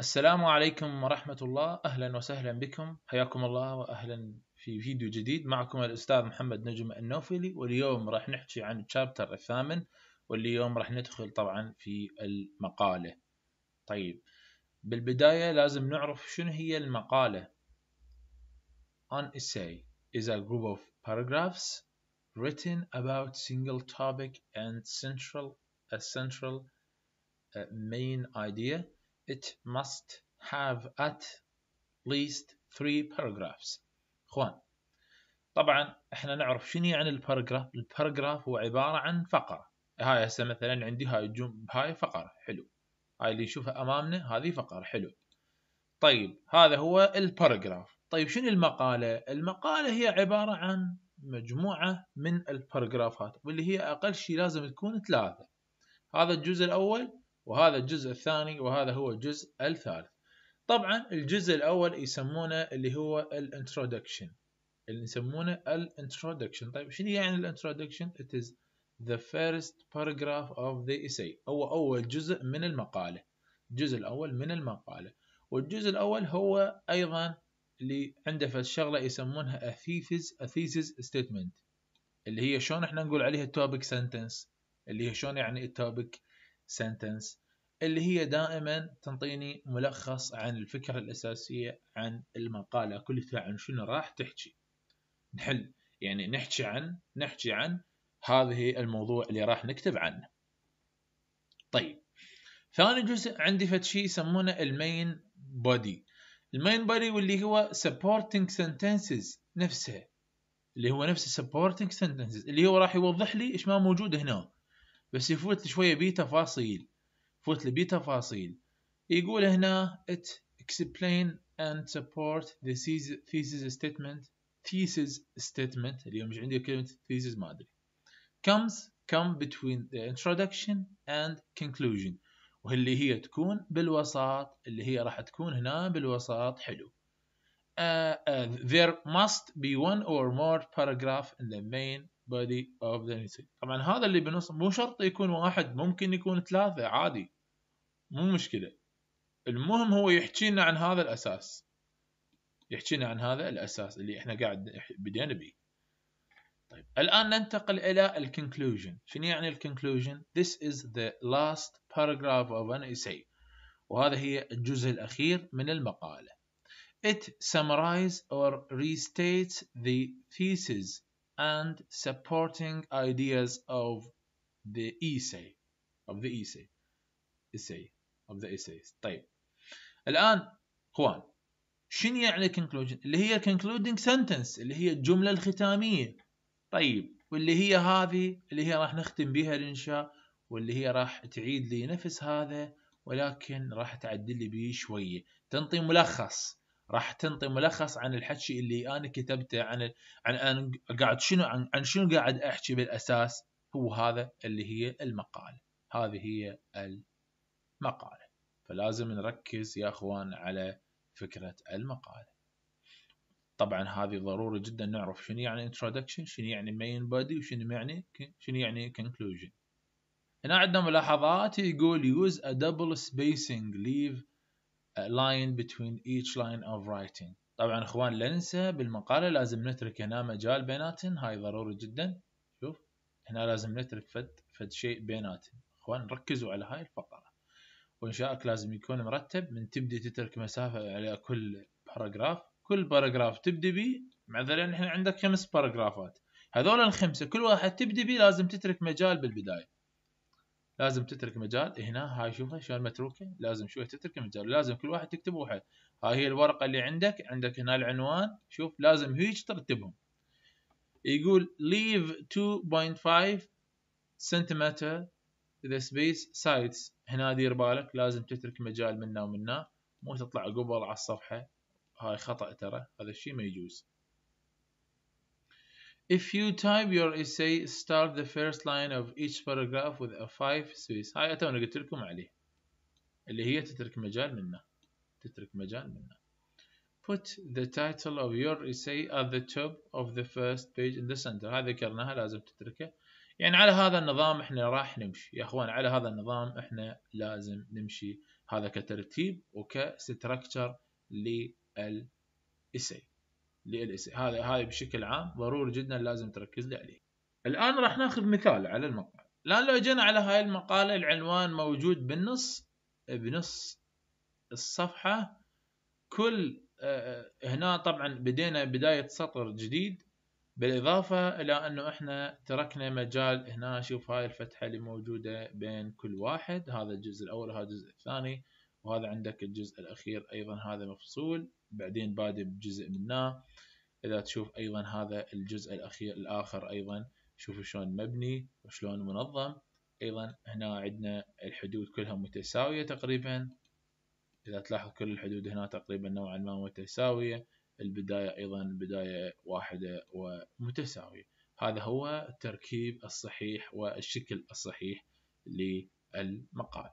السلام عليكم ورحمة الله أهلا وسهلا بكم حياكم الله وأهلا في فيديو جديد معكم الأستاذ محمد نجم النوفلي واليوم راح نحكي عن الشابتر الثامن واليوم راح ندخل طبعا في المقالة طيب بالبداية لازم نعرف شنو هي المقالة An essay is a group of paragraphs written about single topic and central a central uh, main idea It must have at least three paragraphs اخوان طبعا احنا نعرف شنو يعني الباراجراف الباراجراف هو عباره عن فقره هاي هسه مثلا عندي هاي الجم هاي فقره حلو هاي اللي نشوفها امامنا هذه فقره حلو طيب هذا هو الباراجراف طيب شنو المقاله المقاله هي عباره عن مجموعه من الباراجرافات واللي هي اقل شيء لازم تكون ثلاثه هذا الجزء الاول وهذا الجزء الثاني وهذا هو الجزء الثالث طبعا الجزء الاول يسمونه اللي هو الانترودكشن اللي يسمونه الانترودكشن طيب شنو يعني الانترودكشن it is the first paragraph of the essay هو اول جزء من المقاله الجزء الاول من المقاله والجزء الاول هو ايضا اللي عنده في الشغله يسمونها a thesis a thesis statement اللي هي شلون احنا نقول عليها topic sentence اللي هي شلون يعني التوبك سنتنس اللي هي دائما تنطيني ملخص عن الفكرة الأساسية عن المقالة كلها عن شنو راح تحكي نحل يعني نحكي عن نحكي عن هذه الموضوع اللي راح نكتب عنه طيب ثاني جزء عندي فد شيء يسمونه المين بودي المين بودي واللي هو supporting sentences نفسها اللي هو نفس supporting sentences اللي هو راح يوضح لي ايش ما موجود هنا بس يفوت شوية بيه تفاصيل يفوت بيه تفاصيل يقول هنا it explain and support the thesis statement thesis statement اليوم مش عندي كلمة thesis ما أدري comes come between the introduction and conclusion واللي هي تكون بالوسط اللي هي راح تكون هنا بالوسط حلو Uh, uh, there must be one or more paragraph in the main body of the insect طبعا هذا اللي بنص مو شرط يكون واحد ممكن يكون ثلاثة عادي مو مشكلة المهم هو يحكي لنا عن هذا الأساس يحكي لنا عن هذا الأساس اللي احنا قاعد بدينا به طيب الآن ننتقل إلى ال conclusion شنو يعني ال conclusion this is the last paragraph of an essay وهذا هي الجزء الأخير من المقالة It summarizes or restates the thesis and supporting ideas of the essay of the essay essay of the essay طيب الآن اخوان شنو يعني conclusion اللي هي concluding sentence اللي هي الجملة الختامية طيب واللي هي هذه اللي هي راح نختم بها الإنشاء واللي هي راح تعيد لي نفس هذا ولكن راح تعدل لي بيه شوية تنطي ملخص راح تنطي ملخص عن الحكي اللي انا كتبته عن عن انا قاعد شنو عن, عن شنو قاعد احكي بالاساس هو هذا اللي هي المقاله هذه هي المقاله فلازم نركز يا اخوان على فكره المقاله طبعا هذه ضروري جدا نعرف شنو يعني introduction شنو يعني main body وشنو يعني شنو يعني conclusion هنا عندنا ملاحظات يقول use a double spacing leave line between each line of writing طبعا اخوان لا ننسى بالمقالة لازم نترك هنا مجال بيناتن هاي ضروري جدا شوف هنا لازم نترك فد فد شيء بيناتن اخوان ركزوا على هاي الفقرة وانشائك لازم يكون مرتب من تبدي تترك مسافة على كل باراجراف كل باراجراف تبدي بيه مثلا احنا عندك خمس باراجرافات هذول الخمسة كل واحد تبدي بي لازم تترك مجال بالبداية لازم تترك مجال هنا هاي شوفها شلون متروكه لازم شويه تترك مجال لازم كل واحد يكتب واحد هاي هي الورقه اللي عندك عندك هنا العنوان شوف لازم هيج ترتبهم يقول leave 2.5 سنتيمتر the space sides هنا دير بالك لازم تترك مجال منا ومنا مو تطلع قبل على الصفحه هاي خطا ترى هذا الشيء ما يجوز If you type your essay, start the first line of each paragraph with a five space. هاي أتى وأنا قلت لكم عليه. اللي هي تترك مجال منا. تترك مجال منا. Put the title of your essay at the top of the first page in the center. هذا ذكرناها لازم تتركه. يعني على هذا النظام احنا راح نمشي يا اخوان على هذا النظام احنا لازم نمشي هذا كترتيب وكستركتشر للإسي ال هذا هاي بشكل عام ضروري جدا لازم تركز لي عليه الان راح ناخذ مثال على المقال الان لو جينا على هاي المقاله العنوان موجود بالنص بنص الصفحه كل آه، آه، هنا طبعا بدينا بدايه سطر جديد بالاضافه الى انه احنا تركنا مجال هنا شوف هاي الفتحه اللي موجوده بين كل واحد هذا الجزء الاول وهذا الجزء الثاني وهذا عندك الجزء الأخير أيضا هذا مفصول بعدين بادئ بجزء منه إذا تشوف أيضا هذا الجزء الأخير الآخر أيضا شوفوا شلون مبني وشلون منظم أيضا هنا عندنا الحدود كلها متساوية تقريبا إذا تلاحظ كل الحدود هنا تقريبا نوعا ما متساوية البداية أيضا بداية واحدة ومتساوية هذا هو التركيب الصحيح والشكل الصحيح للمقال